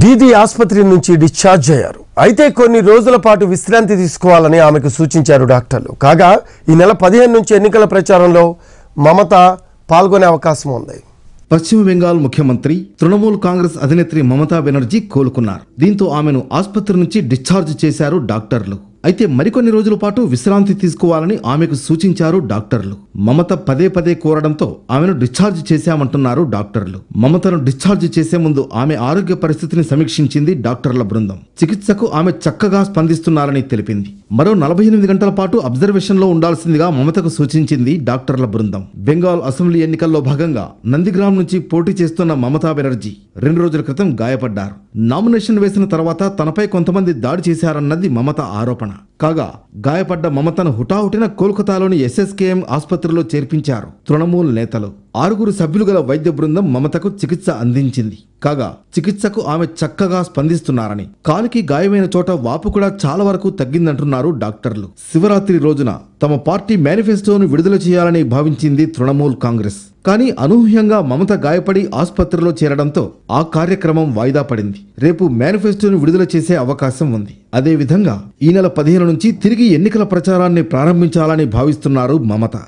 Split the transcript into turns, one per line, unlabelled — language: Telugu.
దీది ఆసుపత్రి నుంచి డిశ్చార్జ్ అయ్యారు అయితే కొన్ని రోజుల పాటు విశ్రాంతి తీసుకోవాలని ఆమెకు సూచించారు డాక్టర్లు కాగా ఈ నెల పదిహేను నుంచి ఎన్నికల ప్రచారంలో మమత
పాల్గొనే అవకాశం ఉంది పశ్చిమ బెంగాల్ ముఖ్యమంత్రి తృణమూల్ కాంగ్రెస్ అధినేత్రి మమతా బెనర్జీ కోలుకున్నారు దీంతో ఆమెను ఆసుపత్రి నుంచి డిశ్చార్జ్ చేశారు డాక్టర్లు అయితే మరికొన్ని రోజుల పాటు విశ్రాంతి తీసుకోవాలని ఆమెకు సూచించారు డాక్టర్లు మమత పదే పదే కోరడంతో ఆమెను డిశ్చార్జ్ చేశామంటున్నారు డాక్టర్లు మమతను డిశ్చార్జ్ చేసే ముందు ఆమె ఆరోగ్య పరిస్థితిని సమీక్షించింది డాక్టర్ల బృందం చికిత్సకు ఆమె చక్కగా స్పందిస్తున్నారని తెలిపింది మరో నలభై ఎనిమిది గంటల పాటు అబ్జర్వేషన్లో ఉండాల్సిందిగా మమతకు సూచించింది డాక్టర్ల బృందం బెంగాల్ అసెంబ్లీ ఎన్నికల్లో భాగంగా నందిగ్రామ్ నుంచి పోటీ చేస్తున్న మమతా బెనర్జీ రెండు రోజుల క్రితం గాయపడ్డారు నామినేషన్ వేసిన తర్వాత తనపై కొంతమంది దాడి చేశారన్నది మమత ఆరోపణ కాగా గాయపడ్డ మమతను హుటాహుటిన కోల్కతాలోని ఎస్ఎస్కేఎం ఆసుపత్రిలో చేర్పించారు తృణమూల్ నేతలు ఆరుగురు సభ్యులు గల వైద్య బృందం మమతకు చికిత్స అందించింది కాగా చికిత్సకు ఆమె చక్కగా స్పందిస్తున్నారని కాలికి గాయమైన చోట వాపు కూడా చాలా వరకు తగ్గిందంటున్నారు డాక్టర్లు శివరాత్రి రోజున తమ పార్టీ మేనిఫెస్టోను విడుదల చేయాలని భావించింది తృణమూల్ కాంగ్రెస్ కానీ అనూహ్యంగా మమత గాయపడి ఆసుపత్రిలో చేరడంతో ఆ కార్యక్రమం వాయిదా పడింది రేపు మేనిఫెస్టోను విడుదల చేసే అవకాశం ఉంది అదేవిధంగా ఈ నెల పదిహేను నుంచి తిరిగి ఎన్నికల ప్రచారాన్ని ప్రారంభించాలని భావిస్తున్నారు మమత